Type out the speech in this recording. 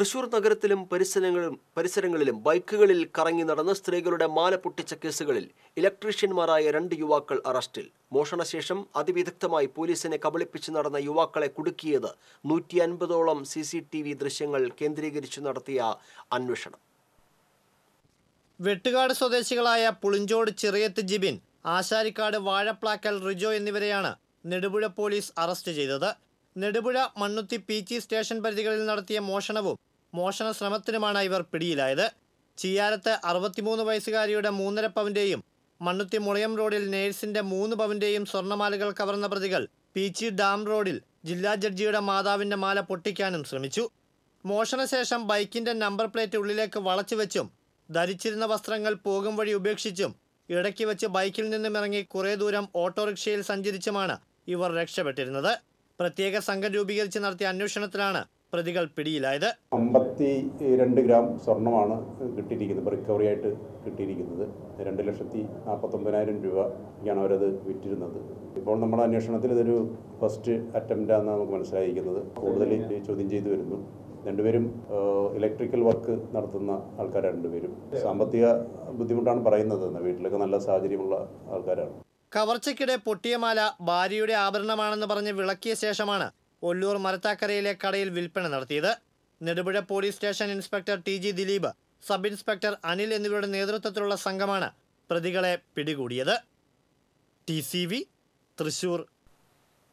തൃശൂർ നഗരത്തിലും പരിസരങ്ങളിലും പരിസരങ്ങളിലും ബൈക്കുകളിൽ കറങ്ങി നടന്ന സ്ത്രീകളുടെ മാല പൊട്ടിച്ച കേസുകളിൽ ഇലക്ട്രീഷ്യന്മാരായ രണ്ട് യുവാക്കൾ അറസ്റ്റിൽ മോഷണശേഷം അതിവിദഗ്ധമായി പോലീസിനെ കബളിപ്പിച്ച് നടന്ന യുവാക്കളെ കുടുക്കിയത് നൂറ്റി അൻപതോളം സി സി ടി വി ദൃശ്യങ്ങൾ കേന്ദ്രീകരിച്ചു നടത്തിയ അന്വേഷണം വെട്ടുകാട് സ്വദേശികളായ പുളിഞ്ചോട് ചെറിയത്ത് ജിബിൻ ആശാരിക്കാട് വാഴപ്ലാക്കൽ റിജോ എന്നിവരെയാണ് നെടുപുഴ പോലീസ് അറസ്റ്റ് ചെയ്തത് നെടുപുഴ മണ്ണുത്തി പി സ്റ്റേഷൻ പരിധികളിൽ നടത്തിയ മോഷണവും മോഷണ ശ്രമത്തിനുമാണ് ഇവർ പിടിയിലായത് ചീയാരത്ത് അറുപത്തിമൂന്ന് വയസ്സുകാരിയുടെ മൂന്നര പവന്റെയും മണ്ണുത്തി മുളയം റോഡിൽ നേഴ്സിന്റെ മൂന്ന് പവന്റെയും സ്വർണ്ണമാലകൾ കവർന്ന പ്രതികൾ പീച്ചി ഡാം റോഡിൽ ജില്ലാ ജഡ്ജിയുടെ മാതാവിന്റെ മാല പൊട്ടിക്കാനും ശ്രമിച്ചു മോഷണശേഷം ബൈക്കിന്റെ നമ്പർ പ്ലേറ്റ് ഉള്ളിലേക്ക് വളച്ചു വെച്ചും ധരിച്ചിരുന്ന വസ്ത്രങ്ങൾ പോകും വഴി ഉപേക്ഷിച്ചും ഇടയ്ക്ക് വെച്ച് ബൈക്കിൽ നിന്നും ഇറങ്ങി കുറേ ദൂരം ഓട്ടോറിക്ഷയിൽ സഞ്ചരിച്ചുമാണ് ഇവർ രക്ഷപ്പെട്ടിരുന്നത് പ്രത്യേക സംഘം രൂപീകരിച്ച് നടത്തിയ അന്വേഷണത്തിലാണ് പ്രതികൾ പിടിയിലായത് അമ്പത്തി രണ്ട് ഗ്രാം സ്വർണമാണ് കിട്ടിയിരിക്കുന്നത് റിക്കവറി ആയിട്ട് കിട്ടിയിരിക്കുന്നത് രണ്ട് ലക്ഷത്തി നാൽപ്പത്തൊമ്പതിനായിരം രൂപയാണ് അവരത് വിറ്റിരുന്നത് ഇപ്പോൾ നമ്മുടെ അന്വേഷണത്തിൽ ഇതൊരു ഫസ്റ്റ് ആണെന്ന് നമുക്ക് മനസ്സിലായിരിക്കുന്നത് കൂടുതൽ ചോദ്യം ചെയ്തു വരുന്നു രണ്ടുപേരും ഇലക്ട്രിക്കൽ വർക്ക് നടത്തുന്ന ആൾക്കാർ രണ്ടുപേരും സാമ്പത്തിക ബുദ്ധിമുട്ടാണ് പറയുന്നത് വീട്ടിലൊക്കെ നല്ല സാഹചര്യമുള്ള ആൾക്കാരാണ് കവർച്ചയ്ക്കിടെ മാല ഭാര്യയുടെ ആഭരണമാണെന്ന് പറഞ്ഞ് വിളക്കിയ ശേഷമാണ് ഒല്ലൂർ മരത്താക്കരയിലെ കടയിൽ വിൽപ്പന നടത്തിയത് Nedupuzha police station inspector T G Dileep sub inspector Anil എന്നിവരുടെ നേതൃത്വത്തിലുള്ള സംഘമാണ് പ്രതികളെ പിടികൂടിയത് ടി സി വി തൃശൂർ